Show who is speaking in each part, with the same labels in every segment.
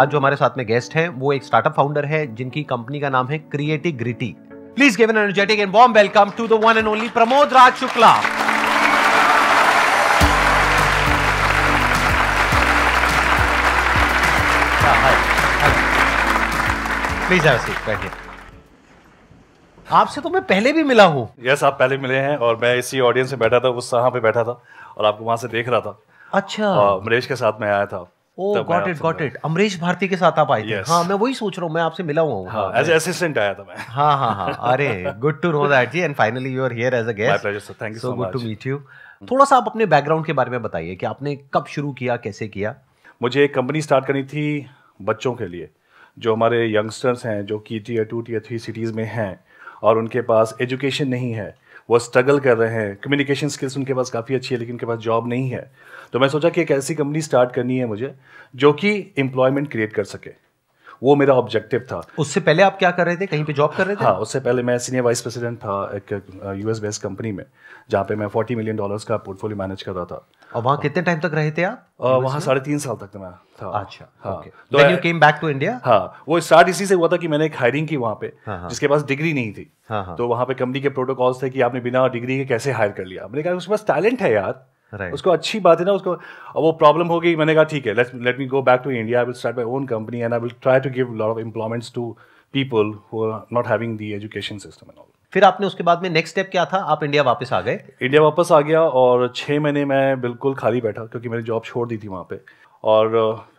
Speaker 1: आज जो हमारे साथ में गेस्ट हैं वो एक स्टार्टअप फाउंडर है जिनकी कंपनी का नाम है Creative Gritty please give an energetic and warm welcome to the one and only Pramod Raj Shukla
Speaker 2: please have seat बैठिए
Speaker 1: आपसे तो मैं पहले भी मिला हूँ
Speaker 2: यस yes, आप पहले मिले हैं और मैं इसी ऑडियंस में बैठा था उस पे बैठा था और आपको वहां से देख रहा था
Speaker 1: अच्छा हाँ,
Speaker 2: मरेश के साथ में आया था got it
Speaker 1: got it Amrish Bharati के साथ आप आए yes. हाँ मैं वही सोच रहा हूँ मैं आपसे मिला हुआ हूँ एज हाँ,
Speaker 2: असिस्टेंट हाँ, आया था मैं हाँ हाँ हाँ अरे गुड
Speaker 1: टू नो दैट जी and finally you are here as a guest thank you so good to meet you थोड़ा सा आप अपने
Speaker 2: बैकग्राउंड के बारे में बताइए कि आपने कब शुरू किया कैसे किया मुझे एक कंपनी स्टार्ट करनी थी बच्चों के लिए जो हमारे यंगस्टर्स हैं जो की T two T three cities में हैं और उनके पास एजुकेशन नहीं है वो स्ट्रगल कर रहे हैं कम्युनिकेशन स्किल्स उनके पास काफ़ी अच्छी है लेकिन उनके पास जॉब नहीं है तो मैं सोचा कि एक ऐसी कंपनी स्टार्ट करनी है मुझे जो कि एम्प्लॉयमेंट क्रिएट कर सके वो मेरा ऑब्जेक्टिव था उससे पहले आप क्या कर रहे थे कहीं पे जॉब कर रहे थे हाँ उससे पहले मैं सीनियर वाइस प्रेसिडेंट था एक यूएस बेस्ड कंपनी में जहाँ पे मैं 40 मिलियन डॉलर्स का पोर्टफोलियो मैनेज कर रहा था और
Speaker 1: वहाँ कितने टाइम तक रहे थे आप वहाँ साढ़े तीन साल तक मैं था अच्छा
Speaker 2: हाँ तो you
Speaker 1: came back to India
Speaker 2: हाँ वो स्टार्ट इसी से हुआ था कि मैंने एक हायरिंग की वहाँ पे हाँ, हाँ। जिसके पास डिग्री नहीं थी हाँ, हाँ, तो वहाँ पे कंपनी के प्रोटोकॉल्स थे कि आपने बिना डिग्री के कैसे हायर कर लिया मैंने कहा उसके पास टैलेंट है यार Right. उसको अच्छी बात है ना उसको और वो प्रॉब्लम हो गई मैंने कहा ठीक है let's let me go back to India I will start my own company and I will try to give lot of employments to people who are not having the education system and all फिर आपने उसके बाद में next step क्या था आप India वापस आ गए इंडिया वापस आ गया और छः महीने मैं बिल्कुल खाली बैठा क्योंकि मैंने जॉब छोड़ दी थी वहाँ पे और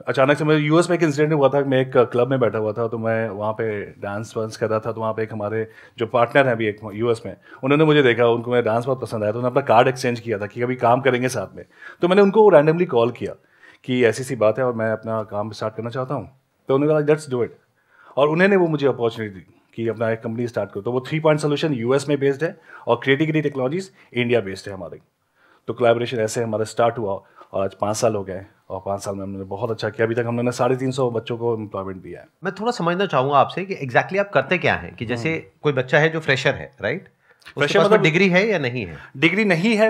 Speaker 2: अचानक से मेरे यूएस में एक इंसिडेंट हुआ था मैं एक क्लब में बैठा हुआ था तो मैं वहाँ पे डांस वांस कर रहा था तो वहाँ पे एक हमारे जो पार्टनर हैं अभी एक यूएस में उन्होंने मुझे देखा उनको मैं डांस बहुत पसंद आया तो उन्होंने अपना कार्ड एक्सचेंज किया था कि अभी काम करेंगे साथ में तो मैंने उनको रैंडमली कॉल किया कि ऐसी सी बात है और मैं अपना काम स्टार्ट करना चाहता हूँ तो उन्होंने कहा लेट्स डू इट और उन्होंने वो मुझे अपॉर्चुनिटी दी कि अपना एक कंपनी स्टार्ट करो तो वो थ्री पॉइंट सोल्यूशन यूएस में बेस्ड है और क्रिएटिगरी टेक्नोलॉजीज इंडिया बेस्ड है हमारे तो कोलेबोरेशन ऐसे हमारा स्टार्ट हुआ और आज पाँच साल हो गए और पाँच साल में हमने बहुत अच्छा किया अभी तक हमने साढ़े तीन सौ बच्चों को एम्प्लॉयमेंट दिया है
Speaker 1: मैं थोड़ा समझना चाहूँगा आपसे कि एग्जैक्टली exactly आप करते क्या हैं कि जैसे हम्म। कोई बच्चा है जो
Speaker 2: फ्रेशर है राइट
Speaker 1: फ्रेशर मतलब डिग्री है या नहीं है
Speaker 2: डिग्री नहीं है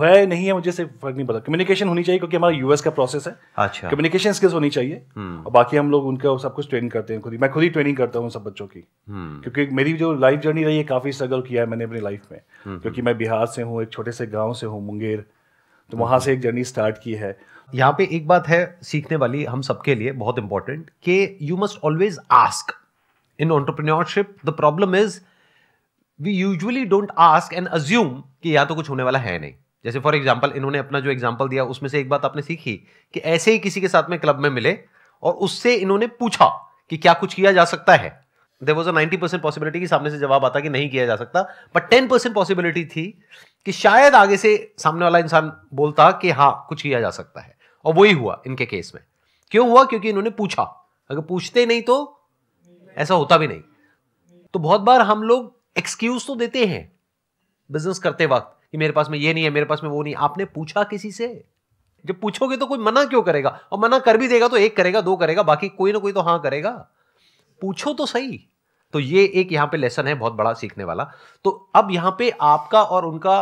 Speaker 2: है नहीं है मुझे सिर्फ फर्क नहीं पता कम्युनिकेशन होनी चाहिए क्योंकि हमारा यूएस का प्रोसेस है अच्छा कम्युनिकेशन स्किल्स होनी चाहिए हम्म। और बाकी हम लोग उनका सब कुछ ट्रेन करते हैं खुद ही मैं खुद ही ट्रेनिंग करता हूँ सब बच्चों की हम्म। क्योंकि मेरी जो लाइफ जर्नी रही है काफ़ी स्ट्रगल किया है मैंने अपनी लाइफ में हम्म। क्योंकि मैं बिहार से हूँ एक छोटे से गाँव से हूँ मुंगेर तो वहां से एक जर्नी स्टार्ट की है यहाँ पे एक बात है सीखने वाली हम सबके लिए बहुत इंपॉर्टेंट
Speaker 1: कि you must always ask in entrepreneurship the problem is we usually don't ask and assume कि या तो कुछ होने वाला है नहीं जैसे फॉर एग्जाम्पल इन्होंने अपना जो एग्जाम्पल दिया उसमें से एक बात आपने सीखी कि ऐसे ही किसी के साथ में क्लब में मिले और उससे इन्होंने पूछा कि क्या कुछ किया जा सकता है there was a ninety percent possibility की सामने से जवाब आता कि नहीं किया जा सकता बट टेन परसेंट पॉसिबिलिटी थी कि शायद आगे से सामने वाला इंसान बोलता कि हाँ कुछ किया जा सकता है और वही हुआ इनके केस में क्यों हुआ क्योंकि इन्होंने पूछा अगर पूछते नहीं तो ऐसा होता भी नहीं तो बहुत बार हम लोग एक्सक्यूज तो देते हैं बिजनेस करते वक्त कि मेरे पास में ये नहीं है मेरे पास में वो नहीं आपने पूछा किसी से जब पूछोगे तो कोई मना क्यों करेगा और मना कर भी देगा तो एक करेगा दो करेगा बाकी कोई ना कोई तो हाँ करेगा पूछो तो सही तो ये एक यहाँ पे लेसन है बहुत बड़ा सीखने वाला तो अब यहाँ पे आपका और उनका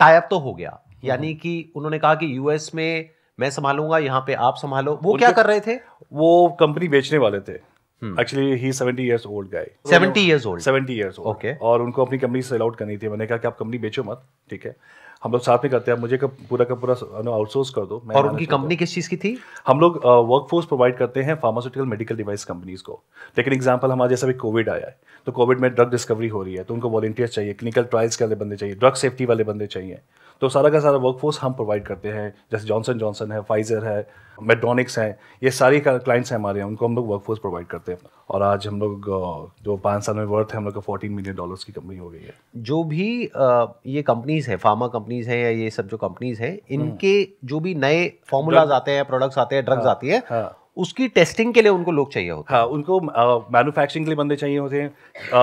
Speaker 1: टाइप तो हो गया हम्म। यानी कि उन्होंने कहा कि यूएस में मैं संभालूंगा यहाँ पे आप संभालो वो क्या कर रहे थे
Speaker 2: वो कंपनी बेचने वाले थे एक्चुअली ही सेवेंटी ईयर्स ओल्ड गए seventy years old seventy years old okay और उनको अपनी कंपनी सेल आउट करनी थी मैंने कहा कि आप कंपनी बेचो मत ठीक है हम लोग साथ में करते हैं मुझे का पूरा का पूरा आउटसोर्स कर दो और उनकी कंपनी किस चीज़ की थी हम लोग वर्क फोर्स प्रोवाइड करते हैं फार्मास्यूटिकल मेडिकल डिवाइस कंपनीज को लेकिन एग्जाम्पल हमारे जैसा भी कोविड आया है तो कोविड में ड्रग डिस्कवरी हो रही है तो उनको वॉलंटियर्स चाहिए क्लिनिकल ट्रायल्स वाले बंदे चाहिए ड्रग सेफ्टी वाले बंदे चाहिए तो सारा का सारा वर्कफोर्स हम प्रोवाइड करते हैं जैसे जॉनसन जॉनसन है फाइजर है मेडोनिक्स हैं ये सारी क्लाइंट्स हैं हमारे उनको हम लोग वर्कफोर्स प्रोवाइड करते हैं और आज हम लोग जो पाँच साल में वर्थ है हम लोग का फोर्टीन मिलियन डॉलर्स की कंपनी हो गई है
Speaker 1: जो भी ये कंपनीज़ है फार्मा कंपनीज़ हैं या ये सब जो कंपनीज़ हैं हम्म। इनके जो भी नए फॉर्मूलाज आते हैं प्रोडक्ट्स आते हैं ड्रग्स हाँ, आती
Speaker 2: है हाँ। उसकी टेस्टिंग के लिए उनको लोग चाहिए होते हाँ, हैं हाँ उनको मैन्युफैक्चरिंग uh, के लिए बंदे चाहिए होते हैं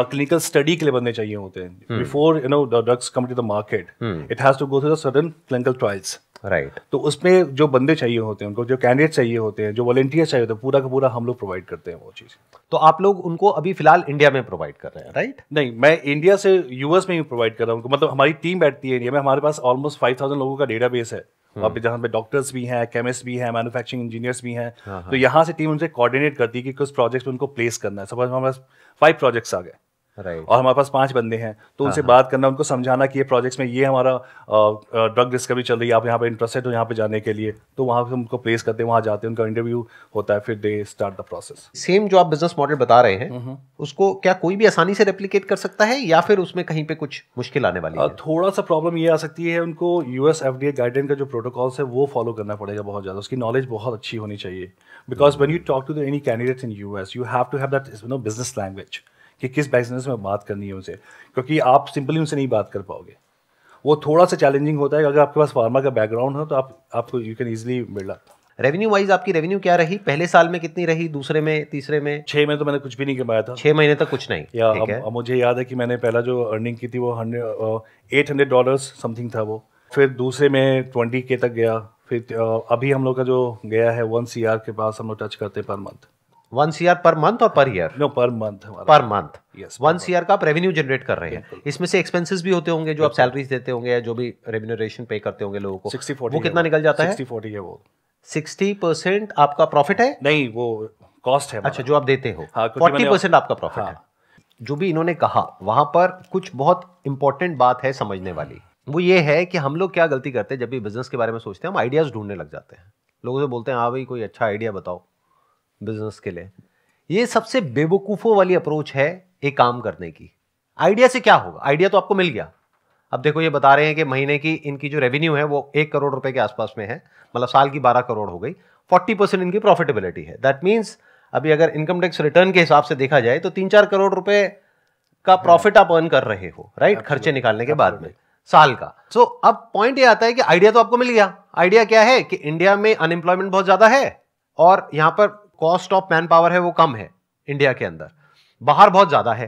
Speaker 2: क्लिनिकल स्टडी के लिए बंदे चाहिए होते हैं before you know the drugs come to the market it has to go through the sudden clinical trials right तो उसमें जो बंदे चाहिए होते हैं उनको जो कैंडिडेट चाहिए होते हैं जो वॉलेंटियर चाहिए होते हैं पूरा का पूरा हम लोग प्रोवाइड करते हैं वो चीज़ तो आप लोग उनको अभी फिलहाल इंडिया में प्रोवाइड कर रहे हैं राइट right? नहीं मैं इंडिया से यूएस में ही प्रोवाइड कर रहा हूँ मतलब हमारी टीम बैठती है इंडिया में हमारे पास ऑलमोस्ट फाइव लोगों का डेटा है वहाँ पे जहाँ पे डॉक्टर्स भी हैं केमिस्ट भी हैं मैन्युफैक्चरिंग इंजीनियर्स भी हैं हाँ, हाँ। तो यहाँ से टीम उनसे कोऑर्डिनेट करती है कि किस प्रोजेक्ट में उनको प्लेस करना है सपोज हमारे पास फाइव प्रोजेक्ट्स आ गए और हमारे पास पांच बंदे हैं तो हाँ, उनसे हाँ। बात करना उनको समझाना कि ये प्रोजेक्ट्स में ये हमारा ड्रग डिस्कवरी चल रही है आप यहाँ पे इंटरेस्टेड हो यहाँ पे जाने के लिए तो वहाँ पे उनको प्लेस करते हैं वहाँ जाते हैं उनका इंटरव्यू होता है फिर they start the process same जो आप बिजनेस मॉडल बता रहे हैं हम्म, हम्म। उसको क्या कोई भी आसानी से रेप्लीकेट कर सकता है या फिर
Speaker 1: उसमें कहीं पे कुछ मुश्किल आने वाली है
Speaker 2: थोड़ा सा प्रॉब्लम ये आ सकती है उनको यूएस एफ डी गाइडलाइन का जो प्रोटोकॉल्स है वो फॉलो करना पड़ेगा बहुत ज़्यादा उसकी नॉलेज बहुत अच्छी होनी चाहिए because when you talk to the any candidates in as you have to have that know business language कि किस बिजनेस में बात करनी है उनसे क्योंकि आप सिंपली उनसे नहीं बात कर पाओगे वो थोड़ा सा चैलेंजिंग होता है अगर आपके पास फार्मा का बैकग्राउंड हो तो आप आपको यू कैन ईजिली मिल रहा रेवेन्यू वाइज आपकी रेवेन्यू क्या रही पहले साल में कितनी रही दूसरे में तीसरे में छह महीने तो मैंने कुछ भी नहीं कमाया था छह महीने तक तो कुछ नहीं या अब, अब मुझे याद है कि मैंने पहला जो अर्निंग की थी वो एट हंड्रेड डॉलर समथिंग था वो फिर दूसरे में ट्वेंटी के तक गया फिर अभी हम लोग का जो गया है वन सी आर के पास हम लोग टच करते हैं per month one CR per month और per year no per month per month yes one CR का आप रेवेन्यू जनरेट कर रहे
Speaker 1: हैं इसमें से एक्सपेंसेस भी होते होंगे जो आप सैलरीज देते होंगे या जो भी रेवेन्यूरेशन पे करते होंगे लोगों को 60 40 वो कितना निकल जाता है 60 है वो सिक्सटी परसेंट आपका प्रॉफिट है नहीं वो कॉस्ट है अच्छा जो आप देते हो फोर्टी हाँ, परसेंट आपका प्रॉफिट हाँ। है जो भी इन्होंने कहा वहां पर कुछ बहुत इंपॉर्टेंट बात है समझने वाली वो ये है कि हम लोग क्या गलती करते हैं जब भी बिजनेस के बारे में सोचते हैं हम आइडियाज ढूंढने लग जाते हैं लोगों से बोलते हैं हाँ भाई कोई अच्छा आइडिया बताओ बिजनेस के लिए ये सबसे बेवकूफ़ों वाली अप्रोच है एक काम करने की आइडिया से क्या होगा आइडिया तो आपको मिल गया अब देखो ये बता रहे हैं कि महीने की इनकी जो रेवेन्यू है वो एक करोड़ रुपए के आसपास में है मतलब साल की बारह करोड़ हो गई फोर्टी परसेंट इनकी प्रॉफिटेबिलिटी है दैट मीन्स अभी अगर इनकम टैक्स रिटर्न के हिसाब से देखा जाए तो तीन चार करोड़ रुपए का प्रॉफिट हाँ। आप अर्न कर रहे हो राइट खर्चे निकालने के बाद में साल का सो so, अब पॉइंट ये आता है कि आइडिया तो आपको मिल गया आइडिया क्या है कि इंडिया में अनएम्प्लॉयमेंट बहुत ज्यादा है और यहाँ पर कॉस्ट ऑफ मैन पावर है वो कम है इंडिया के अंदर बाहर बहुत ज़्यादा है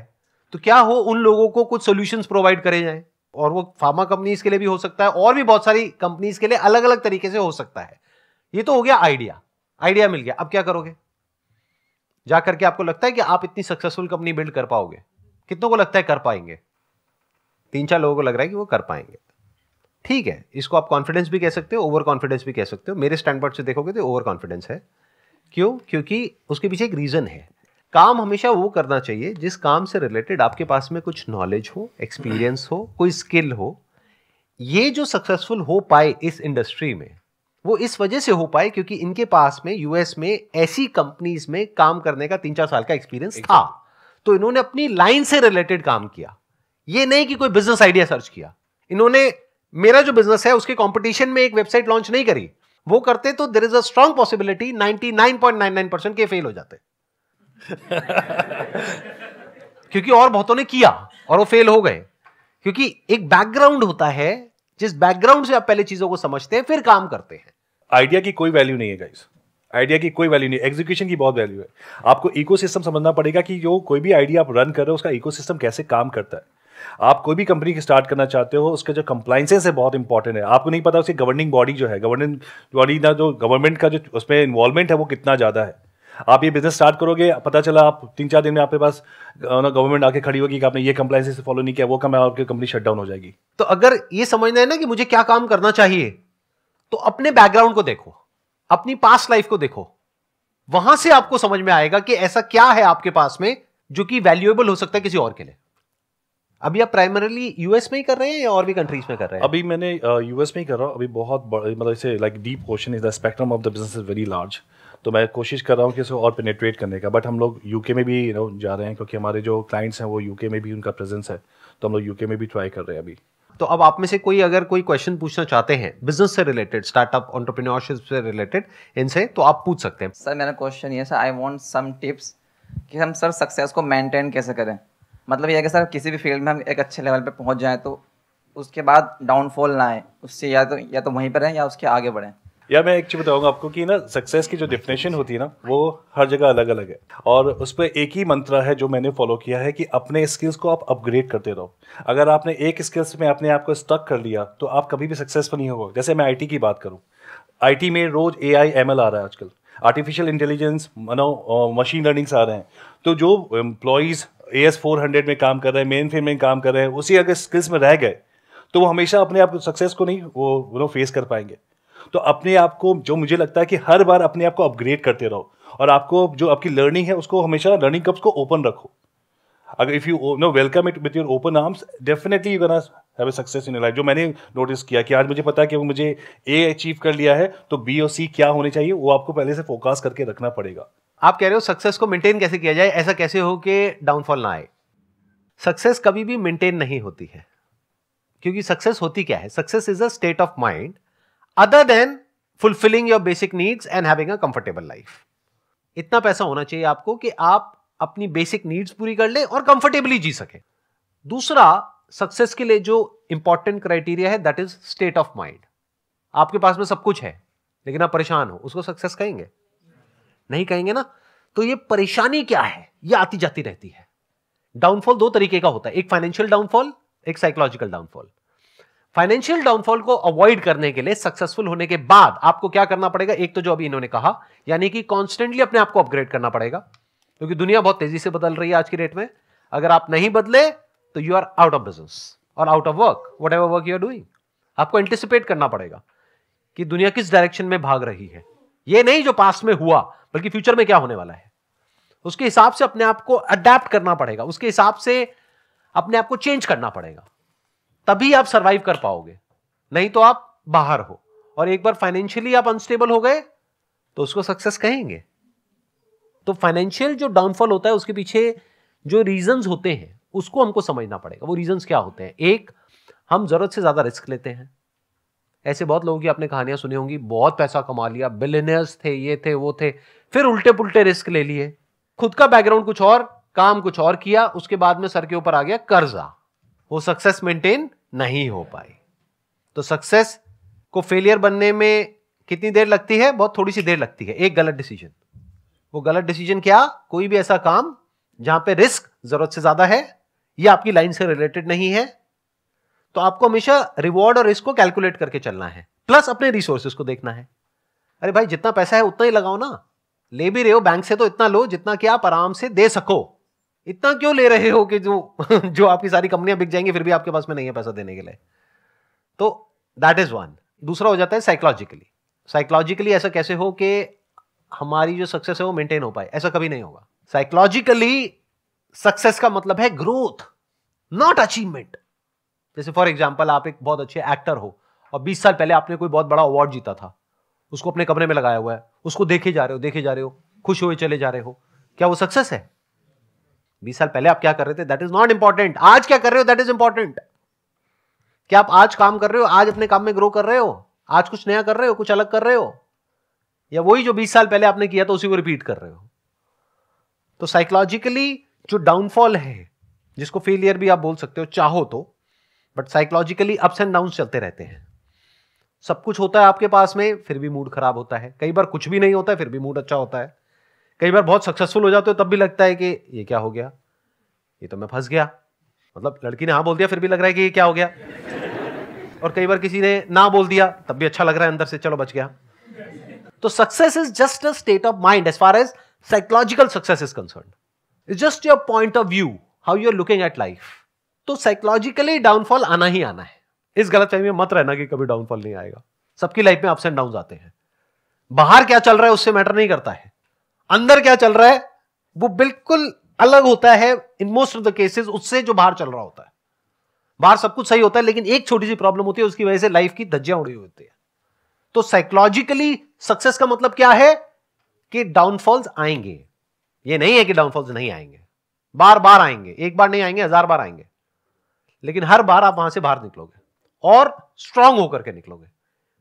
Speaker 1: तो क्या हो उन लोगों को कुछ सोल्यूशन प्रोवाइड करे जाए और वो फार्मा कंपनीज के लिए भी हो सकता है और भी बहुत सारी कंपनीज के लिए अलग अलग तरीके से हो सकता है ये तो हो गया आइडिया आइडिया मिल गया अब क्या करोगे जा करके आपको लगता है कि आप इतनी सक्सेसफुल कंपनी बिल्ड कर पाओगे कितनों को लगता है कर पाएंगे तीन चार लोगों को लग रहा है कि वो कर पाएंगे ठीक है इसको आप कॉन्फिडेंस भी कह सकते हो ओवर कॉन्फिडेंस भी कह सकते हो मेरे स्टैंड से देखोगे तो ओवर कॉन्फिडेंस है क्यों क्योंकि उसके पीछे एक रीज़न है काम हमेशा वो करना चाहिए जिस काम से रिलेटेड आपके पास में कुछ नॉलेज हो एक्सपीरियंस हो कोई स्किल हो ये जो सक्सेसफुल हो पाए इस इंडस्ट्री में वो इस वजह से हो पाए क्योंकि इनके पास में यूएस में ऐसी कंपनीज में काम करने का तीन चार साल का एक्सपीरियंस था तो इन्होंने अपनी लाइन से रिलेटेड काम किया ये नहीं कि कोई बिजनेस आइडिया सर्च किया इन्होंने मेरा जो बिजनेस है उसके कंपटीशन में एक वेबसाइट लॉन्च नहीं करी वो करते तो there is a strong possibility nine percent के फेल हो जाते क्योंकि और बहुतों ने किया और वो फेल हो गए क्योंकि एक बैकग्राउंड होता है जिस बैकग्राउंड से आप पहले चीजों को समझते हैं फिर
Speaker 2: काम करते हैं आइडिया की कोई वैल्यू नहीं है गाइस आइडिया की कोई वैल्यू नहीं एग्जीक्यूशन की बहुत वैल्यू है आपको इकोसिस्टम समझना पड़ेगा कि जो कोई भी आइडिया आप रन कर रहे हो उसका इकोसिस्टम कैसे काम करता है आप कोई भी कंपनी की स्टार्ट करना चाहते हो उसके जो कंप्लाइंसेस है बहुत इंपॉर्टेंट है आपको नहीं पता उसकी गवर्निंग बॉडी जो है गवर्निंग बॉडी ना जो गवर्नमेंट का जो उसमें इन्वॉल्वमेंट है वो कितना ज़्यादा है आप ये बिजनेस स्टार्ट करोगे पता चला आप तीन चार दिन में आपके पास गवर्नमेंट आके खड़ी होगी कि आपने ये कंप्लाइंसेस फॉलो नहीं किया वो कम आपकी कंपनी शट डाउन हो जाएगी तो अगर ये समझना है ना कि मुझे क्या काम करना चाहिए
Speaker 1: तो अपने बैकग्राउंड को देखो अपनी पास्ट लाइफ को देखो वहां से आपको समझ में आएगा कि ऐसा क्या है आपके पास में जो कि वैल्यूएबल हो सकता है किसी और के लिए अभी आप प्राइमरली यूएस में ही कर रहे हैं या और भी कंट्रीज में
Speaker 2: कर रहे हैं अभी मैंने यूएस में ही कर रहा हूँ अभी बहुत मतलब इसे like deep question is the spectrum of the business is very large तो मैं कोशिश कर रहा हूँ कि इसे और पेनेट्रेट करने का बट हम लोग यूके में भी यू नो जा रहे हैं क्योंकि हमारे जो क्लाइंट्स हैं वो यूके में भी उनका प्रेजेंस है तो हम लोग यूके में भी ट्राई कर रहे हैं अभी
Speaker 1: तो अब आप में से कोई अगर कोई क्वेश्चन पूछना चाहते हैं बिजनेस से रिलेटेड स्टार्टअप ऑन्टरप्रीनोरशिप से रिलेटेड इनसे तो आप पूछ सकते हैं सर मेरा क्वेश्चन ये sir I want some tips कि हम सर सक्सेस को मेंटेन कैसे करें मतलब ये है कि सर किसी भी फील्ड में हम एक अच्छे लेवल पे पहुंच जाएं तो उसके बाद डाउनफॉल ना आए उससे या तो या तो वहीं पर रहें या उसके
Speaker 2: आगे बढ़ें या मैं एक चीज़ बताऊंगा आपको कि ना सक्सेस की जो डेफिनेशन होती है ना वो हर जगह अलग अलग है और उस पर एक ही मंत्र है जो मैंने फॉलो किया है कि अपने स्किल्स को आप अपग्रेड करते रहो अगर आपने एक स्किल्स में अपने आप को स्टक कर लिया तो आप कभी भी सक्सेसफुल नहीं होगा जैसे मैं आईटी की बात करूँ आईटी में रोज ए आई एम एल आ रहा है आजकल आर्टिफिशियल इंटेलिजेंस मानो मशीन आ रहे हैं तो जो employees A S four hundred में काम कर रहे हैं मेन फेम में काम कर रहे हैं उसी अगर स्किल्स में रह गए तो वो हमेशा अपने आप को सक्सेस को नहीं वो वो फेस कर पाएंगे तो अपने आप को जो मुझे लगता है कि हर बार अपने आप को अपग्रेड करते रहो और आपको जो आपकी लर्निंग है उसको हमेशा लर्निंग कप्स को ओपन रखो अगर if you know welcome it with your open arms definitely you can have a success in life जो मैंने नोटिस किया कि आज मुझे पता है कि मुझे ए अचीव कर लिया है तो बी और सी क्या होने चाहिए वो आपको पहले से फोकस करके रखना पड़ेगा आप कह रहे हो सक्सेस
Speaker 1: को मेंटेन कैसे किया जाए ऐसा कैसे हो कि डाउनफॉल ना
Speaker 2: आए सक्सेस कभी भी मेंटेन नहीं
Speaker 1: होती है क्योंकि सक्सेस होती क्या है success is a state of mind other than fulfilling your basic needs and having a comfortable life इतना पैसा होना चाहिए आपको कि आप अपनी बेसिक नीड्स पूरी कर लें और कंफर्टेबली जी सके दूसरा सक्सेस के लिए जो इंपॉर्टेंट क्राइटेरिया है that is state of mind आपके पास में सब कुछ है लेकिन आप परेशान हो उसको सक्सेस कहेंगे नहीं कहेंगे ना तो ये परेशानी क्या है ये आती जाती रहती है डाउनफॉल दो तरीके का होता है एक फाइनेंशियल डाउनफॉल एक साइकोलॉजिकल डाउनफॉल फाइनेंशियल डाउनफॉल को अवॉइड करने के लिए सक्सेसफुल होने के बाद आपको क्या करना पड़ेगा एक तो जो अभी इन्होंने कहा यानी कि कॉन्स्टेंटली अपने आप को अपग्रेड करना पड़ेगा क्योंकि दुनिया बहुत तेजी से बदल रही है आज की डेट में अगर आप नहीं बदले तो you are out of business और out of work whatever work you are doing आपको एंटिसिपेट करना पड़ेगा कि दुनिया किस डायरेक्शन में भाग रही है ये नहीं जो पास में हुआ बल्कि फ्यूचर में क्या होने वाला है उसके हिसाब से अपने आप को अडेप्ट करना पड़ेगा उसके हिसाब से अपने आप को चेंज करना पड़ेगा तभी आप सर्वाइव कर पाओगे नहीं तो आप बाहर हो और एक बार फाइनेंशियली आप अनस्टेबल हो गए तो उसको सक्सेस कहेंगे तो फाइनेंशियल जो डाउनफॉल होता है उसके पीछे जो रीजंस होते हैं उसको हमको समझना पड़ेगा वो रीजन क्या होते हैं एक हम ज़रूरत से ज़्यादा रिस्क लेते हैं ऐसे बहुत लोगों की आपने कहानियां सुनी होंगी बहुत पैसा कमा लिया बिलेनियर्स थे ये थे वो थे फिर उल्टे पुल्टे रिस्क ले लिए खुद का बैकग्राउंड कुछ और काम कुछ और किया उसके बाद में सर के ऊपर आ गया कर्जा वो सक्सेस मेंटेन नहीं हो पाई तो सक्सेस को फेलियर बनने में कितनी देर लगती है बहुत थोड़ी सी देर लगती है एक गलत डिसीजन वो गलत डिसीजन क्या कोई भी ऐसा काम जहां पे रिस्क जरूरत से ज्यादा है ये आपकी लाइन से रिलेटेड नहीं है तो आपको हमेशा रिवॉर्ड और रिस्क को कैलकुलेट करके चलना है प्लस अपने रिसोर्सेस को देखना है अरे भाई जितना पैसा है उतना ही लगाओ ना ले भी रहे हो बैंक से तो इतना लो जितना कि आप आराम से दे सको इतना क्यों ले रहे हो कि जो जो आपकी सारी कंपनियां बिक जाएंगी फिर भी आपके पास में नहीं है पैसा देने के लिए तो दैट इज वन दूसरा हो जाता है साइकोलॉजिकली साइकोलॉजिकली ऐसा कैसे हो कि हमारी जो सक्सेस है वो मेंटेन हो पाए ऐसा कभी नहीं होगा साइकोलॉजिकली सक्सेस का मतलब है ग्रोथ नॉट अचीवमेंट जैसे फॉर एग्जाम्पल आप एक बहुत अच्छे एक्टर हो और 20 साल पहले आपने कोई बहुत बड़ा अवार्ड जीता था उसको अपने कमरे में लगाया हुआ है उसको देखे जा रहे हो देखे जा रहे हो खुश हुए चले जा रहे हो क्या वो सक्सेस है बीस साल पहले आप क्या कर रहे थे दैट इज नॉट इंपॉर्टेंट आज क्या कर रहे हो दैट इज इंपॉर्टेंट क्या आप आज काम कर रहे हो आज अपने काम में ग्रो कर रहे हो आज कुछ नया कर रहे हो कुछ अलग कर रहे हो या वही जो बीस साल पहले आपने किया था उसी को रिपीट कर रहे हो तो साइकोलॉजिकली जो डाउनफॉल है जिसको फेलियर भी आप बोल सकते हो चाहो तो but psychologically ups and down चलते रहते हैं सब कुछ होता है आपके पास में फिर भी मूड खराब होता है कई बार कुछ भी नहीं होता है फिर भी मूड अच्छा होता है कई बार बहुत सक्सेसफुल हो जाते हो तब भी लगता है कि ये क्या हो गया ये तो मैं फंस गया मतलब लड़की ने हाँ बोल दिया फिर भी लग रहा है कि ये क्या हो गया और कई बार किसी ने ना बोल दिया तब भी अच्छा लग रहा है अंदर से चलो बच गया तो success is just a state of mind as far as psychological success is concern is just your point of view how you are looking at life तो साइकोलॉजिकली डाउनफॉल आना ही आना है इस गलत फहमी में मत रहना कि कभी डाउनफॉल नहीं आएगा सबकी लाइफ में अप्स एंड डाउन आते हैं बाहर क्या चल रहा है उससे मैटर नहीं करता है अंदर क्या चल रहा है वो बिल्कुल अलग होता है in most of the cases उससे जो बाहर चल रहा होता है बाहर सब कुछ सही होता है लेकिन एक छोटी सी प्रॉब्लम होती है उसकी वजह से लाइफ की धज्जियां उड़ी होती है तो साइकोलॉजिकली सक्सेस का मतलब क्या है कि डाउनफॉल्स आएंगे ये नहीं है कि डाउनफॉल्स नहीं आएंगे बार बार आएंगे एक बार नहीं आएंगे हजार बार आएंगे लेकिन हर बार आप वहां से बाहर निकलोगे और स्ट्रांग होकर के निकलोगे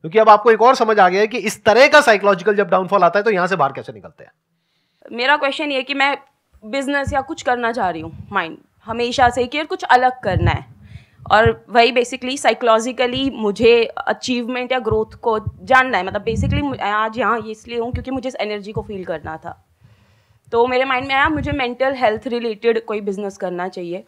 Speaker 1: क्योंकि अब आपको एक और समझ आ गया है कि इस तरह का साइकोलॉजिकल जब डाउनफॉल आता है तो यहां से बाहर कैसे निकलते हैं मेरा क्वेश्चन ये कि मैं बिजनेस या कुछ करना चाह रही हूँ माइंड हमेशा से कि कुछ अलग करना है और वही बेसिकली साइकोलॉजिकली मुझे अचीवमेंट या ग्रोथ को जानना है मतलब बेसिकली आज यहाँ इसलिए हूँ क्योंकि मुझे इस एनर्जी को फील करना था तो मेरे माइंड में आया मुझे मेंटल हेल्थ रिलेटेड कोई बिजनेस करना चाहिए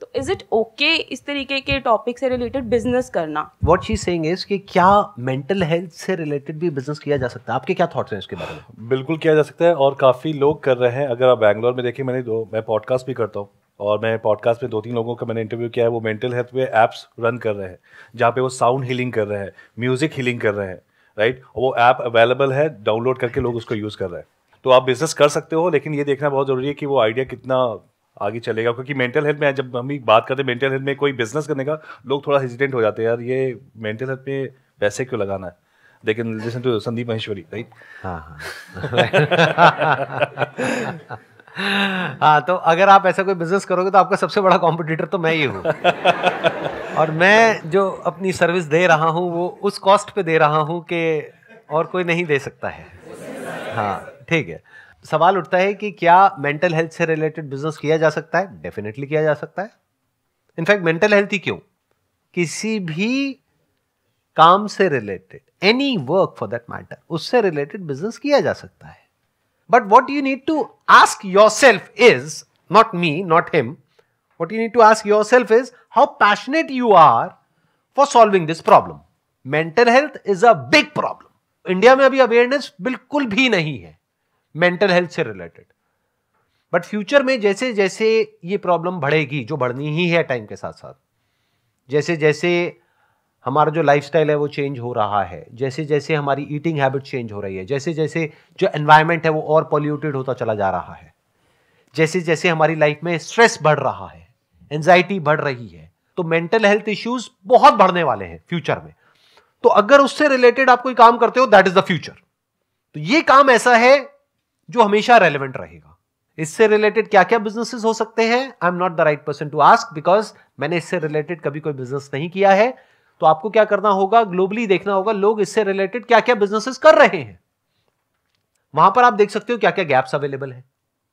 Speaker 1: तो इज इट ओके इस तरीके के टॉपिक से रिलेटेड बिजनेस करना वॉट शी सेंग इज कि क्या मेंटल हेल्थ से रिलेटेड भी बिजनेस किया जा सकता है आपके क्या थॉट्स हैं इसके बारे में
Speaker 2: बिल्कुल किया जा सकता है और काफ़ी लोग कर रहे हैं अगर आप बैंगलोर में देखिए मैंने दो मैं पॉडकास्ट भी करता हूँ और मैं पॉडकास्ट में दो तीन लोगों का मैंने इंटरव्यू किया है वो मेंटल हेल्थ पे ऐप्स रन कर रहे हैं जहाँ पे वो साउंड हीलिंग कर रहे हैं म्यूजिक हीलिंग कर रहे हैं राइट वो ऐप अवेलेबल है डाउनलोड करके लोग उसको यूज़ कर रहे हैं तो आप बिजनेस कर सकते हो लेकिन ये देखना बहुत ज़रूरी है कि वो आइडिया कितना आगे चलेगा क्योंकि मेंटल हेल्थ में जब हम बात करते हैं मेंटल हेल्थ में कोई बिजनेस करने का लोग थोड़ा हेजिटेंट हो जाते हैं यार ये मेंटल हेल्थ में पैसे क्यों लगाना है लेकिन जैसे तो संदीप महेश्वरी राइट हाँ हाँ
Speaker 1: हाँ तो अगर आप ऐसा कोई बिजनेस करोगे तो आपका सबसे बड़ा कॉम्पिटिटर तो मैं ही हूँ और मैं जो अपनी सर्विस दे रहा हूँ वो उस कॉस्ट पे दे रहा हूँ कि और कोई नहीं दे सकता है हाँ ठीक है सवाल उठता है कि क्या मेंटल हेल्थ से रिलेटेड बिजनेस किया जा सकता है डेफिनेटली किया जा सकता है इनफैक्ट मेंटल हेल्थ ही क्यों किसी भी काम से related any work for that matter उससे रिलेटेड बिजनेस किया जा सकता है but what you need to ask yourself is not me not him what you need to ask yourself is how passionate you are for solving this problem mental health is a big problem India में अभी awareness बिल्कुल भी नहीं है mental health से related but future में जैसे जैसे ये प्रॉब्लम बढ़ेगी जो बढ़नी ही है टाइम के साथ साथ जैसे जैसे हमारा जो लाइफस्टाइल है वो चेंज हो रहा है जैसे जैसे हमारी ईटिंग हैबिट चेंज हो रही है जैसे जैसे जो एनवायरमेंट है वो और पॉल्यूटेड होता चला जा रहा है जैसे जैसे हमारी लाइफ में स्ट्रेस बढ़ रहा है एनजाइटी बढ़ रही है तो मेंटल हेल्थ इश्यूज बहुत बढ़ने वाले हैं फ्यूचर में तो अगर उससे रिलेटेड आप कोई काम करते हो दैट इज द फ्यूचर तो ये काम ऐसा है जो हमेशा रेलिवेंट रहेगा इससे रिलेटेड क्या क्या बिजनेसेस हो सकते हैं I am not the right person to ask because मैंने इससे रिलेटेड कभी कोई बिजनेस नहीं किया है तो आपको क्या करना होगा ग्लोबली देखना होगा लोग इससे रिलेटेड क्या क्या बिजनेसेस कर रहे हैं वहां पर आप देख सकते हो क्या क्या गैप्स अवेलेबल है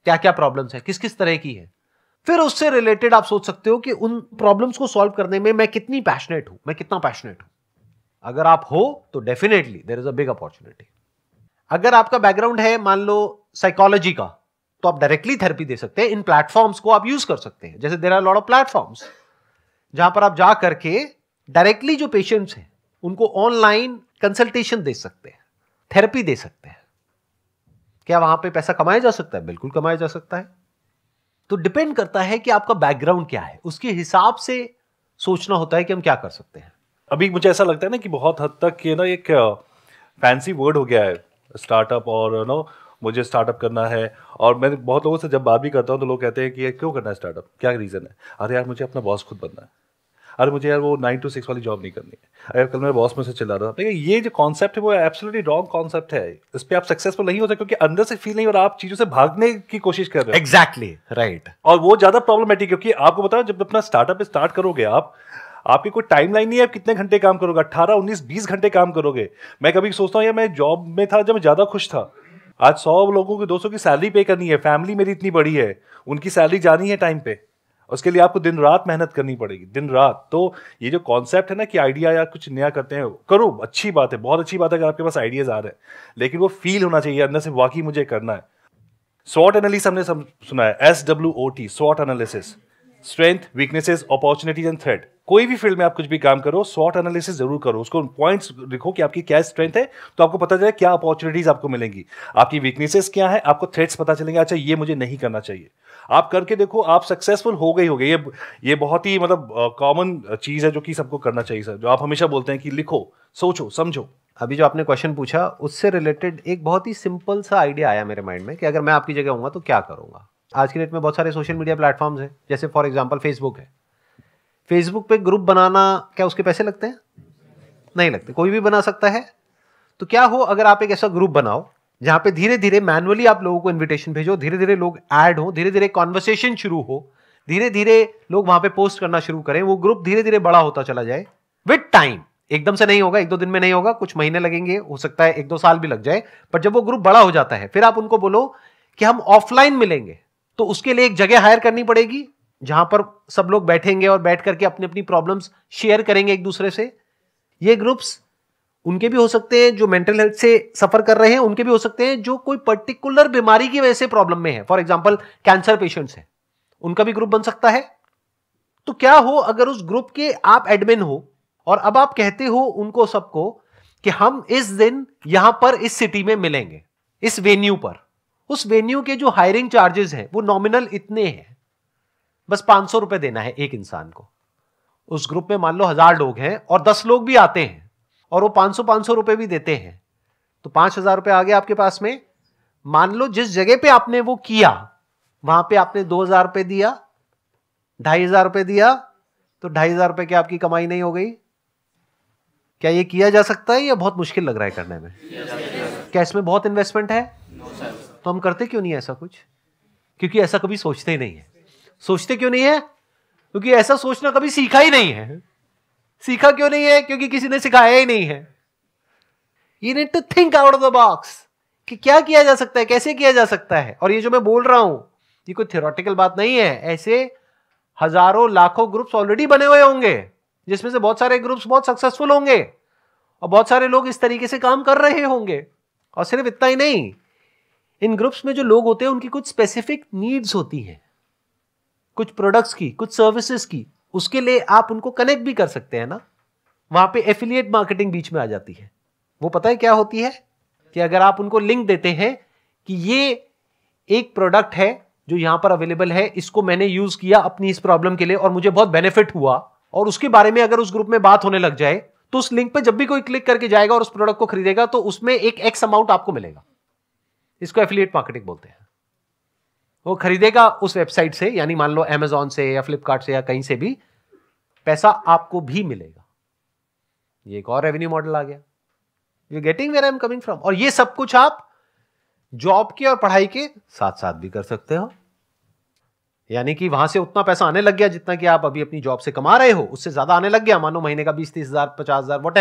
Speaker 1: क्या क्या प्रॉब्लम्स है किस किस तरह की है फिर उससे रिलेटेड आप सोच सकते हो कि उन प्रॉब्लम्स को सॉल्व करने में मैं कितनी पैशनेट हूं मैं कितना पैशनेट हूं अगर आप हो तो definitely there is a big opportunity अगर आपका बैकग्राउंड है मान लो साइकोलॉजी का तो आप डायरेक्टली थेरेपी दे सकते हैं इन प्लेटफॉर्म्स को आप यूज कर सकते हैं जैसे there are lot of platforms जहां पर आप जा करके डायरेक्टली जो पेशेंट्स हैं उनको ऑनलाइन कंसल्टेशन दे सकते हैं थेरेपी दे सकते हैं क्या वहां पे पैसा कमाया जा सकता है बिल्कुल कमाया जा सकता है तो डिपेंड करता है कि आपका बैकग्राउंड क्या है उसके हिसाब से
Speaker 2: सोचना होता है कि हम क्या कर सकते हैं अभी मुझे ऐसा लगता है ना कि बहुत हद तक ये ना एक फैंसी वर्ड हो गया है स्टार्टअप और नो मुझे स्टार्टअप करना है और मैं बहुत लोगों से जब बात भी करता हूँ तो लोग कहते हैं कि यार क्यों करना है स्टार्टअप क्या रीज़न है अरे यार मुझे अपना बॉस खुद बनना है अरे मुझे यार वो नाइन टू सिक्स वाली जॉब नहीं करनी है अगर कल मेरे बॉस में से चला रहा था तो ये जो कॉन्सेप्ट है वो एब्सोल्युटली रॉन्ग कॉन्सेप्ट है इस पर आप सक्सेसफुल नहीं होते क्योंकि अंदर से फील नहीं हो रहा आप चीजों से भागने की कोशिश कर रहे हो एग्जैक्टली राइट और वो ज्यादा प्रॉब्लमेटिक क्योंकि आपको बताओ जब अपना स्टार्टअप स्टार्ट करोगे आप आपकी कोई टाइम लाइन नहीं है आप कितने घंटे काम करोगे अट्ठारह उन्नीस बीस घंटे काम करोगे मैं कभी सोचता हूँ यार मैं जॉब में था जब मैं ज़्यादा खुश था आज सौ लोगों को दो सौ की सैलरी पे करनी है फैमिली मेरी इतनी बड़ी है उनकी सैलरी जानी है टाइम पे उसके लिए आपको दिन रात मेहनत करनी पड़ेगी दिन रात तो ये जो कॉन्सेप्ट है ना कि आइडिया या कुछ नया करते हैं करो अच्छी बात है बहुत अच्छी बात है अगर आपके पास आइडियाज़ आ रहे हैं लेकिन वो फील होना चाहिए अंदर से वाकई मुझे करना है सॉट एनालिस हमने सुना है एस डब्ल्यू ओ टी सॉट analysis strength weaknesses opportunities and threat कोई भी फील्ड में आप कुछ भी काम करो शॉर्ट एनालिसिस जरूर करो उसको पॉइंट्स लिखो कि आपकी क्या स्ट्रेंथ है तो आपको पता चले क्या अपॉर्चुनिटीज आपको मिलेंगी आपकी वीकनेसेस क्या है आपको थ्रेट्स पता चलेंगे अच्छा ये मुझे नहीं करना चाहिए आप करके देखो आप सक्सेसफुल हो गई हो गई ये ये बहुत ही मतलब कॉमन चीज़ है जो कि सबको करना चाहिए सर जो आप हमेशा बोलते हैं कि लिखो सोचो समझो अभी जो आपने क्वेश्चन
Speaker 1: पूछा उससे रिलेटेड एक बहुत ही सिंपल सा आइडिया आया मेरे माइंड में कि अगर मैं आपकी जगह हूँ तो क्या करूँगा आज के डेट में बहुत सारे सोशल मीडिया प्लेटफॉर्म्स हैं जैसे फॉर एग्जांपल फेसबुक है फेसबुक पे ग्रुप बनाना क्या उसके पैसे लगते हैं नहीं लगते कोई भी बना सकता है तो क्या हो अगर आप एक ऐसा ग्रुप बनाओ जहां पे धीरे धीरे मैनुअली आप लोगों को इन्विटेशन भेजो धीरे धीरे लोग ऐड हो धीरे धीरे कॉन्वर्सेशन शुरू हो धीरे धीरे लोग वहां पे पोस्ट करना शुरू करें वो ग्रुप धीरे धीरे बड़ा होता चला जाए विद टाइम एकदम से नहीं होगा एक दो दिन में नहीं होगा कुछ महीने लगेंगे हो सकता है एक दो साल भी लग जाए पर जब वो ग्रुप बड़ा हो जाता है फिर आप उनको बोलो कि हम ऑफलाइन मिलेंगे तो उसके लिए एक जगह हायर करनी पड़ेगी जहां पर सब लोग बैठेंगे और बैठ करके अपनी अपनी प्रॉब्लम्स शेयर करेंगे एक दूसरे से ये ग्रुप्स उनके भी हो सकते हैं जो मेंटल हेल्थ से सफर कर रहे हैं उनके भी हो सकते हैं जो कोई पर्टिकुलर बीमारी की वजह से प्रॉब्लम में है फॉर एग्जाम्पल कैंसर पेशेंट्स है उनका भी ग्रुप बन सकता है तो क्या हो अगर उस ग्रुप के आप एडमिन हो और अब आप कहते हो उनको सबको कि हम इस दिन यहां पर इस सिटी में मिलेंगे इस वेन्यू पर उस वेन्यू के जो हायरिंग चार्जेस हैं वो नॉमिनल इतने हैं बस पांच सौ रुपए देना है एक इंसान को उस ग्रुप में मान लो हजार लोग हैं और दस लोग भी आते हैं और वो पांच सौ पांच सौ रुपए भी देते हैं तो पांच हजार रुपए आ गए आपके पास में मान लो जिस जगह पे आपने वो किया वहां पे आपने दो हजार रुपए दिया ढाई हजार रुपए दिया तो ढाई हजार रुपए की आपकी कमाई नहीं हो गई क्या ये किया जा सकता है या बहुत मुश्किल लग रहा है करने में क्या इसमें बहुत इन्वेस्टमेंट है तो हम करते क्यों नहीं ऐसा कुछ क्योंकि ऐसा कभी सोचते ही नहीं है सोचते क्यों नहीं है क्योंकि ऐसा सोचना कभी सीखा ही नहीं है सीखा क्यों नहीं है क्योंकि किसी ने सिखाया ही नहीं है you need to think out of the box कि क्या किया जा सकता है कैसे किया जा सकता है और ये जो मैं बोल रहा हूं ये कोई थियोरटिकल बात नहीं है ऐसे हजारों लाखों ग्रुप्स ऑलरेडी बने हुए होंगे जिसमें से बहुत सारे ग्रुप्स बहुत सक्सेसफुल होंगे और बहुत सारे लोग इस तरीके से काम कर रहे होंगे और सिर्फ इतना ही नहीं इन ग्रुप्स में जो लोग होते हैं उनकी कुछ स्पेसिफिक नीड्स होती हैं कुछ प्रोडक्ट्स की कुछ सर्विसेज की उसके लिए आप उनको कनेक्ट भी कर सकते हैं ना वहां पे एफिलिएट मार्केटिंग बीच में आ जाती है वो पता है क्या होती है कि अगर आप उनको लिंक देते हैं कि ये एक प्रोडक्ट है जो यहां पर अवेलेबल है इसको मैंने यूज किया अपनी इस प्रॉब्लम के लिए और मुझे बहुत बेनिफिट हुआ और उसके बारे में अगर उस ग्रुप में बात होने लग जाए तो उस लिंक पर जब भी कोई क्लिक करके जाएगा और उस प्रोडक्ट को खरीदेगा तो उसमें एक एक्स अमाउंट आपको मिलेगा इसको एफिलिएट मार्केटिंग बोलते हैं वो खरीदेगा उस वेबसाइट से यानी मान लो अमेजोन से या फ्लिपकार्ट से या कहीं से भी पैसा आपको भी मिलेगा ये एक और रेवेन्यू मॉडल आ गया you getting where I am coming from और ये सब कुछ आप जॉब के और पढ़ाई के साथ साथ भी कर सकते हो यानी कि वहां से उतना पैसा आने लग गया जितना कि आप अभी अपनी जॉब से कमा रहे हो उससे ज्यादा आने लग गया मानो महीने का बीस तीस हजार पचास हजार वट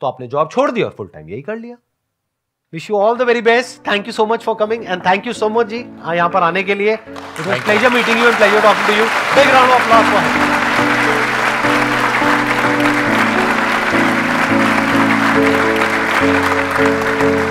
Speaker 1: तो आपने जॉब छोड़ दिया और फुल टाइम यही कर लिया wish you all the very best thank you so much for coming and thank you so much जी यहाँ पर आने के लिए pleasure meeting you and pleasure talking to you big round of applause for Thank you.